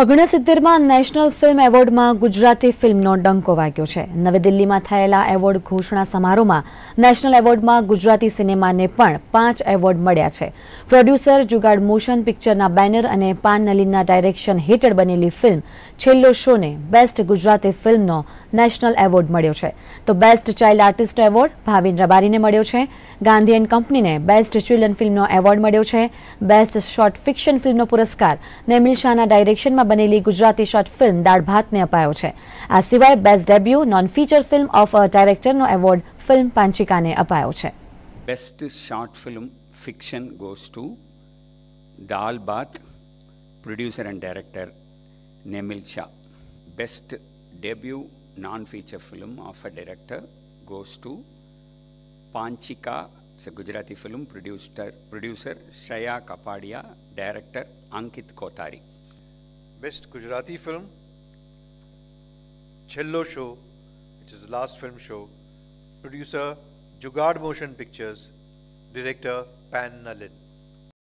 ઓગણસિત્તેરમાં national film એવોર્ડમાં ગુજરાતી ફિલ્મનો ડંકો વાગ્યો છે નવી દિલ્હીમાં થયેલા એવોર્ડ ઘોષણા સમારોહમાં નેશનલ એવોર્ડમાં ગુજરાતી સિનેમાને પણ પાંચ એવોર્ડ મળ્યા છે પ્રોડ્યુસર જુગાડ મોશન પિક્ચરના બેનર અને પાન નલીનના ડાયરેક્શન હેઠળ બનેલી ફિલ્મ છેલ્લો શોને બેસ્ટ ગુજરાતી ફિલ્મનો નેશનલ એવોર્ડ મળ્યો છે તો best child artist award Bhavin રબારીને મળ્યો છે ગાંધી એન્ડ કંપનીને બેસ્ટ ચિલ્ડ્રન ફિલ્મનો એવોર્ડ મળ્યો છે બેસ્ટ શોર્ટ ફિક્શન ફિલ્મનો પુરસ્કાર નેમિલ શાહના ડાયરેક્શનમાં બનેલી ગુજરાતી શોર્ટ ફિલ્મ દાળ ભાતને અપાયો છે આ સિવાય best debut non feature film of ડાયરેક્ટરનો એવોર્ડ ફિલ્મ પાંચિકાને અપાયો છે best short film fiction goes to Dal Bhat producer and director Nemil Shah. Best debut non-feature film of a director goes to Panchika, it's a Gujarati film producer, producer Shreya Kapadia, director Ankit Kotari. Best Gujarati film, Chello Show, which is the last film show, producer Jugad Motion Pictures, director Pan Nalin.